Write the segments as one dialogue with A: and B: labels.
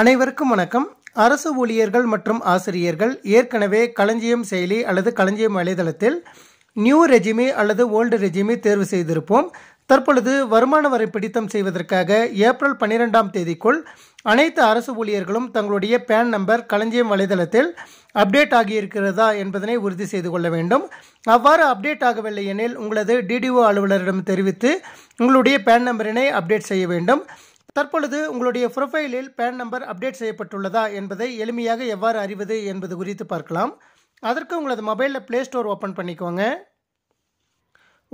A: அனைவருக்கும் வணக்கம் அரசு ஊழியர்கள் மற்றும் ஆசிரியர்கள் ஏற்கனவே களஞ்சியம் செயலி அல்லது களஞ்சியம் வலைதளத்தில் நியூ ரெஜிமி அல்லது ஓல்டு ரெஜிமி தேர்வு செய்திருப்போம் தற்பொழுது வருமான வரி பிடித்தம் செய்வதற்காக ஏப்ரல் பன்னிரெண்டாம் தேதிக்குள் அனைத்து அரசு ஊழியர்களும் தங்களுடைய பேன் நம்பர் களஞ்சியம் வலைதளத்தில் அப்டேட் ஆகியிருக்கிறதா என்பதனை உறுதி செய்து கொள்ள வேண்டும் அவ்வாறு அப்டேட் ஆகவில்லை எனில் உங்களது டிடிஓ அலுவலரிடம் தெரிவித்து உங்களுடைய பேன் நம்பரினை அப்டேட் செய்ய வேண்டும் தற்பொழுது உங்களுடைய ப்ரொஃபைலில் பேன் நம்பர் அப்டேட் செய்யப்பட்டுள்ளதா என்பதை எளிமையாக எவ்வாறு அறிவது என்பது குறித்து பார்க்கலாம் அதற்கு உங்களது மொபைலில் ப்ளே ஸ்டோர் ஓப்பன் பண்ணிக்கோங்க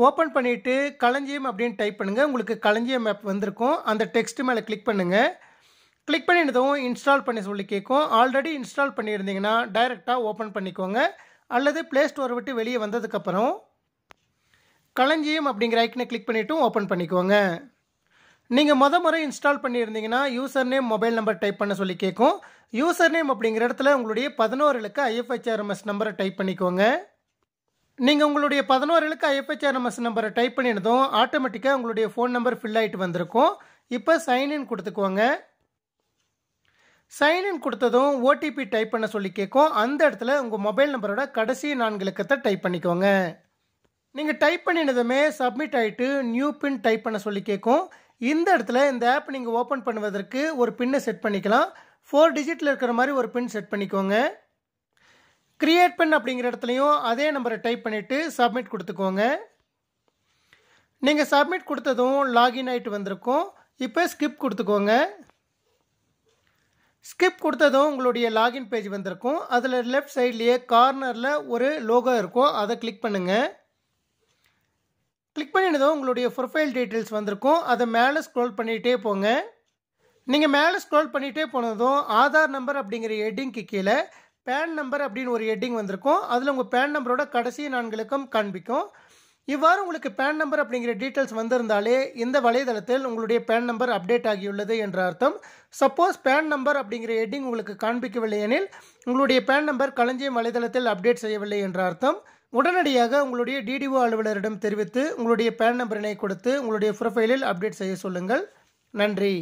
A: ஓப்பன் பண்ணிவிட்டு களஞ்சியம் அப்படின்னு டைப் பண்ணுங்கள் உங்களுக்கு களஞ்சியம் ஆப் வந்திருக்கும் அந்த டெக்ஸ்ட் மேலே கிளிக் பண்ணுங்கள் கிளிக் பண்ணினதும் இன்ஸ்டால் பண்ணி சொல்லி கேட்கும் ஆல்ரெடி இன்ஸ்டால் பண்ணியிருந்தீங்கன்னா டைரெக்டாக ஓப்பன் பண்ணிக்கோங்க அல்லது ப்ளே ஸ்டோர் விட்டு வெளியே வந்ததுக்கப்புறம் களஞ்சியம் அப்படிங்கிற ஐக்கனை கிளிக் பண்ணிவிட்டு ஓப்பன் பண்ணிக்கோங்க நீங்கள் மொதல் முறை இன்ஸ்டால் பண்ணியிருந்தீங்கன்னா user name mobile number type பண்ண சொல்லி கேட்கும் யூசர் நேம் அப்படிங்கிற இடத்துல உங்களுடைய பதினோரு இலக்கு ஐஎஃப்ஹெச்ஆர்எம்எஸ் நம்பரை டைப் பண்ணிக்கோங்க நீங்கள் உங்களுடைய பதினோரு இலக்கு ஐஎஃப்ஹெச்ஆர்எம்எஸ் நம்பரை டைப் பண்ணினதும் ஆட்டோமேட்டிக்காக உங்களுடைய ஃபோன் நம்பர் ஃபில் ஆகிட்டு வந்திருக்கும் இப்போ சைன்இன் கொடுத்துக்குவோங்க சைன்இன் கொடுத்ததும் ஓடிபி டைப் பண்ண சொல்லி கேட்கும் அந்த இடத்துல உங்கள் மொபைல் நம்பரோட கடைசி நான்கு இலக்கத்தை டைப் பண்ணிக்கோங்க நீங்கள் டைப் பண்ணினதுமே சப்மிட் ஆகிட்டு நியூ பின் டைப் பண்ண சொல்லி கேட்கும் இந்த இடத்துல இந்த ஆப் நீங்கள் ஓப்பன் பண்ணுவதற்கு ஒரு பின்னை செட் பண்ணிக்கலாம் ஃபோர் டிஜிட்டில் இருக்கிற மாதிரி ஒரு பின் செட் பண்ணிக்கோங்க க்ரியேட் பின் அப்படிங்கிற இடத்துலையும் அதே நம்பரை டைப் பண்ணிவிட்டு சப்மிட் கொடுத்துக்கோங்க நீங்கள் சப்மிட் கொடுத்ததும் லாகின் ஆகிட்டு வந்திருக்கும் இப்போ ஸ்கிப் கொடுத்துக்கோங்க ஸ்கிப் கொடுத்ததும் உங்களுடைய லாகின் பேஜ் வந்திருக்கும் அதில் லெஃப்ட் சைட்லேயே கார்னரில் ஒரு லோகோ இருக்கும் அதை கிளிக் பண்ணுங்கள் கிளிக் பண்ணினதும் உங்களுடைய ப்ரொஃபைல் டீட்டெயில்ஸ் வந்திருக்கும் அதை மேலே ஸ்க்ரோல் பண்ணிகிட்டே போங்க நீங்கள் மேலே ஸ்க்ரோல் பண்ணிகிட்டே போனதும் ஆதார் நம்பர் அப்படிங்கிற ஹெட்டிங்க்கு கீழே பேன் நம்பர் அப்படின்னு ஒரு ஹெட்டிங் வந்திருக்கும் அதில் உங்கள் பேன் நம்பரோட கடைசி நான்கு காண்பிக்கும் இவ்வாறு உங்களுக்கு பேன் நம்பர் அப்படிங்கிற டீட்டெயில்ஸ் வந்திருந்தாலே இந்த வலைதளத்தில் உங்களுடைய பேன் நம்பர் அப்டேட் ஆகியுள்ளது என்ற அர்த்தம் சப்போஸ் பேன் நம்பர் அப்படிங்கிற ஹெட்டிங் உங்களுக்கு காண்பிக்கவில்லை எனில் உங்களுடைய பேன் நம்பர் களஞ்சியம் வலைதளத்தில் அப்டேட் செய்யவில்லை என்ற அர்த்தம் உடனடியாக உங்களுடைய டிடிஓ அலுவலரிடம் தெரிவித்து உங்களுடைய பேன் நம்பரினை கொடுத்து உங்களுடைய ப்ரொஃபைலில் அப்டேட் செய்ய சொல்லுங்கள் நன்றி